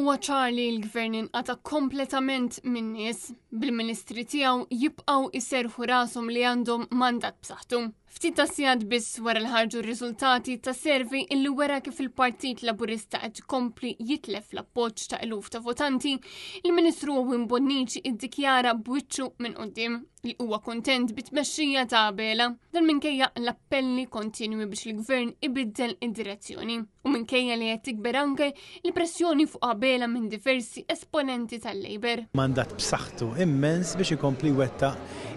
Huwa ċar li l-gvern inqata kompletament min-nies bil-ministri tiegħu jibqgħu iserħu rashom li għandhom mandat b'saħħtu. Ftit ta' sigħat biss wara l-ħarġu r-riżultati ta' servi illi wara kif il-Partit Laburista qed kompli jitlef l-appoġġ ta' eluf ta' votanti, il-Ministru Wim Bonnici id-dikjara bwiċċu minn qudiem li huwa kontent bit-tmexxija ta' bela dan minkejja l-appelli kontinwi biex il-gvern ibiddel id-direzzjoni u minkejja li qed tikber anke il-pressjoni fuq qabela minn diversi esponenti tal-Labor. Mandat b'saħħtu immens biex ikompli wetta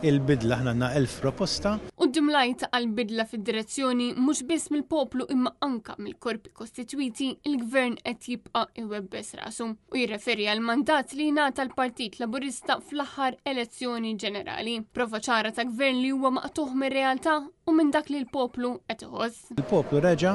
il-bidla ħna għanna elf proposta. U dimlajt għal-bidla fid-direzzjoni mhux biss mill-poplu imma anka mill-korpi kostituiti il-gvern qed jibqa' iwebbes rasu u jirreferi għal-mandat li jingħata l-Partit Laburista fl-aħħar elezzjoni ġenerali. Prova ċara ta' gvern li huwa maqtuħ mir-realtà u minn dak li l-poplu qed iħoss. Il-poplu reġa'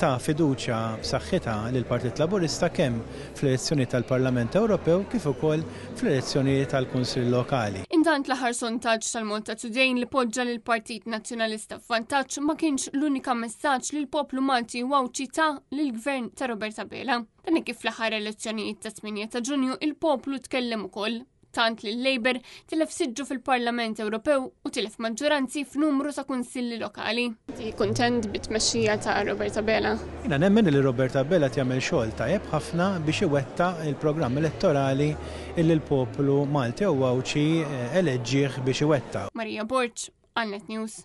ta' fiduċja b'saħħitha lil partit Laburista kemm fl-elezzjoni tal-Parlament Ewropew kif ukoll fl-elezzjoni tal-Kunsill Lokali. Intant l-aħħar sontaġġ tal Tudejn li poġġa lil Partit Nazzjonalista f'vantaġġ ma kienx l-unika messaġġ li l-poplu Malti wawċita lil gvern ta' Roberta Bela. Dan kif fl-aħħar elezzjonijiet ta' 8 ta' Ġunju il-poplu tkellem ukoll tant li l-Labor tilef siġġu fil-Parlament Ewropew u tilef maġġoranzi f'numru ta' kunsilli lokali. Ti kontent bit-mexxija ta' Roberta Bella. Jina nemmen li Roberta Bella tjamel xogħol tajjeb ħafna biex iwetta il-programm elettorali illi l-poplu Malti u għawċi eh, eleġġieħ biex iwetta. Marija Borċ, Annet News.